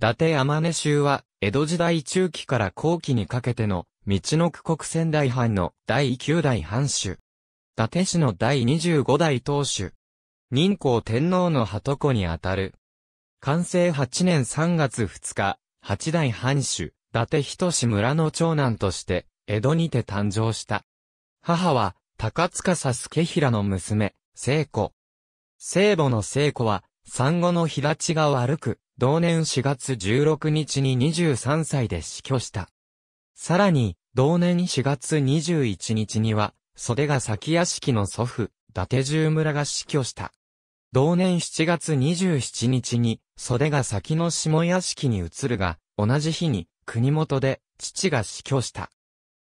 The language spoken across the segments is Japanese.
伊達山根州は、江戸時代中期から後期にかけての、道の区国仙台藩の第9代藩主。伊達市の第25代当主。任皇天皇の鳩子にあたる。完成8年3月2日、八代藩主、伊達仁村の長男として、江戸にて誕生した。母は、高塚佐助平の娘、聖子。聖母の聖子は、産後の平地が悪く、同年4月16日に23歳で死去した。さらに、同年4月21日には、袖が先屋敷の祖父、伊達十村が死去した。同年7月27日に、袖が先の下屋敷に移るが、同じ日に、国元で、父が死去した。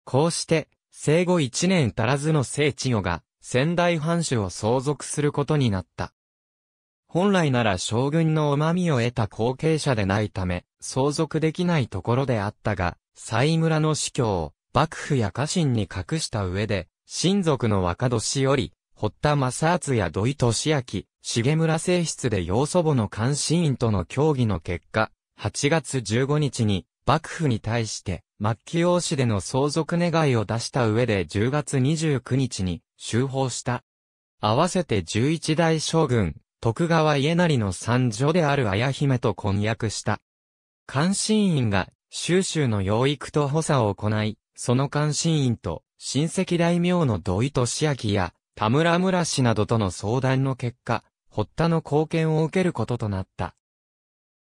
こうして、生後1年足らずの聖地代が、仙台藩主を相続することになった。本来なら将軍の旨味を得た後継者でないため、相続できないところであったが、西村の死去を、幕府や家臣に隠した上で、親族の若年より、堀田正厚や土井俊明、重村正室で要祖母の監視員との協議の結果、8月15日に、幕府に対して、末期王子での相続願いを出した上で10月29日に、修法した。合わせて11代将軍、徳川家成の三女である綾姫と婚約した。監視員が収集の養育と補佐を行い、その監視員と親戚大名の土井俊明や田村村氏などとの相談の結果、堀田の貢献を受けることとなった。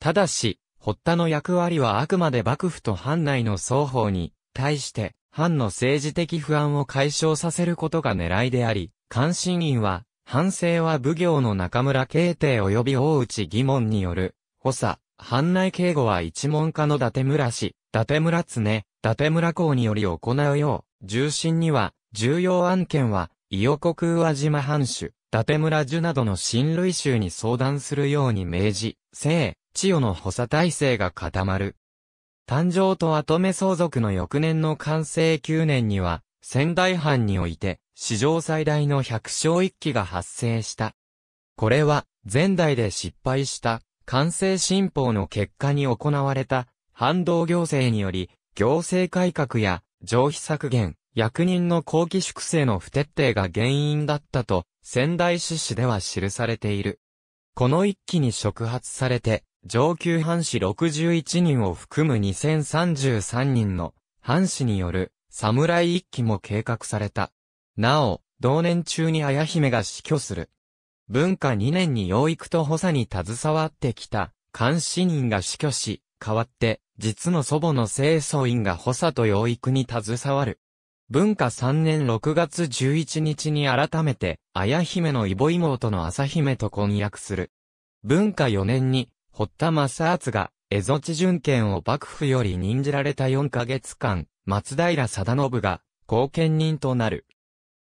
ただし、堀田の役割はあくまで幕府と藩内の双方に対して藩の政治的不安を解消させることが狙いであり、関心院は反省は武行の中村慶帝及び大内疑問による、補佐、藩内警護は一門家の伊達村氏、伊達村常、伊達村公により行うよう、重心には、重要案件は、伊予国宇和島藩主、伊達村樹などの親類衆に相談するように命じ、生、千代の補佐体制が固まる。誕生と後目相続の翌年の完成9年には、仙台藩において、史上最大の百姓一揆が発生した。これは、前代で失敗した、完成新法の結果に行われた、反動行政により、行政改革や、上費削減、役人の後期粛清の不徹底が原因だったと、仙台市史では記されている。この一揆に触発されて、上級藩士61人を含む2033人の、藩士による侍一揆も計画された。なお、同年中に綾姫が死去する。文化2年に養育と補佐に携わってきた、監視人が死去し、代わって、実の祖母の清掃員が補佐と養育に携わる。文化3年6月11日に改めて、綾姫の異母妹の朝姫と婚約する。文化4年に、堀田正厚が、蝦夷地巡検を幕府より任じられた4ヶ月間、松平定信が後見人となる。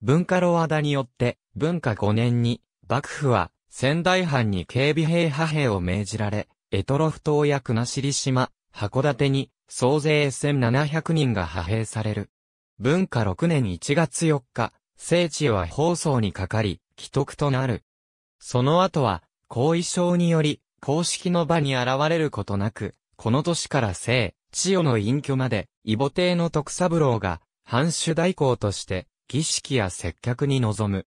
文化老和田によって文化5年に幕府は仙台藩に警備兵派兵を命じられ、エトロフ島や国後島、函館に総勢1700人が派兵される。文化6年1月4日、聖地は放送にかかり、既得となる。その後は、後遺症により、公式の場に現れることなく、この年から聖、千代の隠居まで、異母帝の徳三郎が、藩主代行として、儀式や接客に臨む。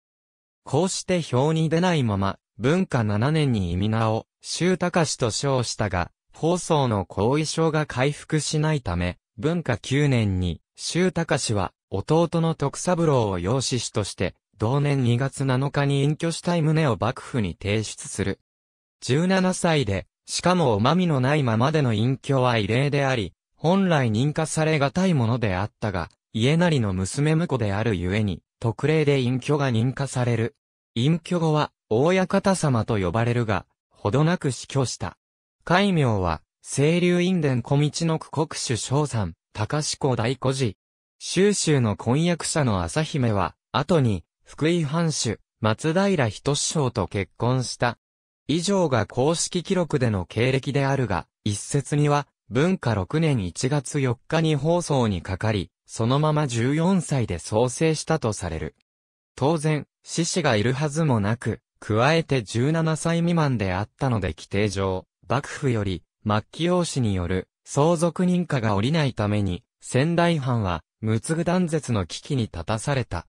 こうして表に出ないまま、文化7年に意味名を、周隆氏と称したが、放送の後遺症が回復しないため、文化9年に、周隆氏は、弟の徳三郎を養子氏として、同年2月7日に隠居したい旨を幕府に提出する。17歳で、しかも旨味のないままでの隠居は異例であり、本来認可されがたいものであったが、家なりの娘婿であるゆえに、特例で隠居が認可される。隠居後は、大方様と呼ばれるが、ほどなく死去した。戒名は、清流院伝小道の区国主将さん、高志子大孤児。州州の婚約者の朝姫は、後に、福井藩主、松平一志匠と結婚した。以上が公式記録での経歴であるが、一説には、文化6年1月4日に放送にかかり、そのまま14歳で創生したとされる。当然、獅子がいるはずもなく、加えて17歳未満であったので規定上、幕府より、末期王子による相続認可が下りないために、仙台藩は、無ぐ断絶の危機に立たされた。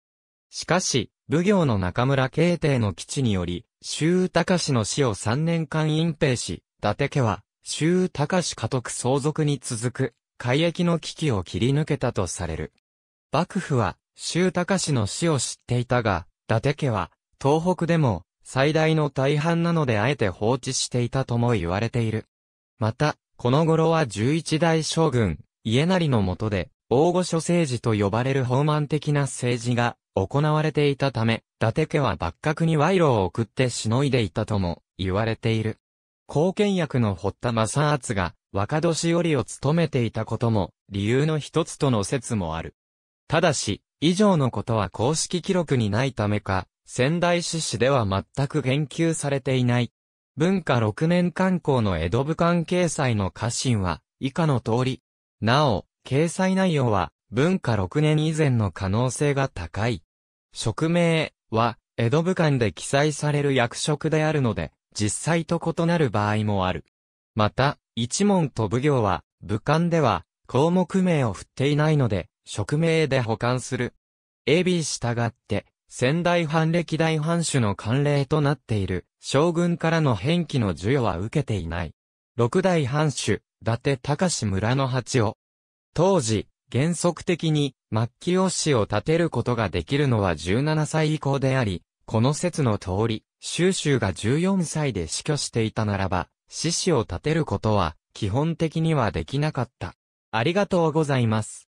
しかし、武行の中村慶帝の基地により、周隆氏の死を3年間隠蔽し、伊達家は、周隆氏家督相続に続く、改易の危機を切り抜けたとされる。幕府は、周隆氏の死を知っていたが、伊達家は、東北でも、最大の大半なのであえて放置していたとも言われている。また、この頃は11代将軍、家成の下で、大御所政治と呼ばれる法満的な政治が行われていたため、伊達家は幕閣に賄賂を送ってしのいでいたとも言われている。貢献役の堀田正厚が若年寄りを務めていたことも理由の一つとの説もある。ただし、以上のことは公式記録にないためか、仙台市史では全く言及されていない。文化6年刊行の江戸武漢掲載の家臣は、以下の通り。なお、掲載内容は、文化6年以前の可能性が高い。職名は、江戸武漢で記載される役職であるので、実際と異なる場合もある。また、一門と武行は、武漢では、項目名を振っていないので、職名で保管する。AB 従って、仙台藩歴代藩主の慣例となっている、将軍からの返記の授与は受けていない。六代藩主、伊達隆村の八を。当時、原則的に、末期オしを立てることができるのは17歳以降であり、この説の通り、収集が14歳で死去していたならば、死死を立てることは基本的にはできなかった。ありがとうございます。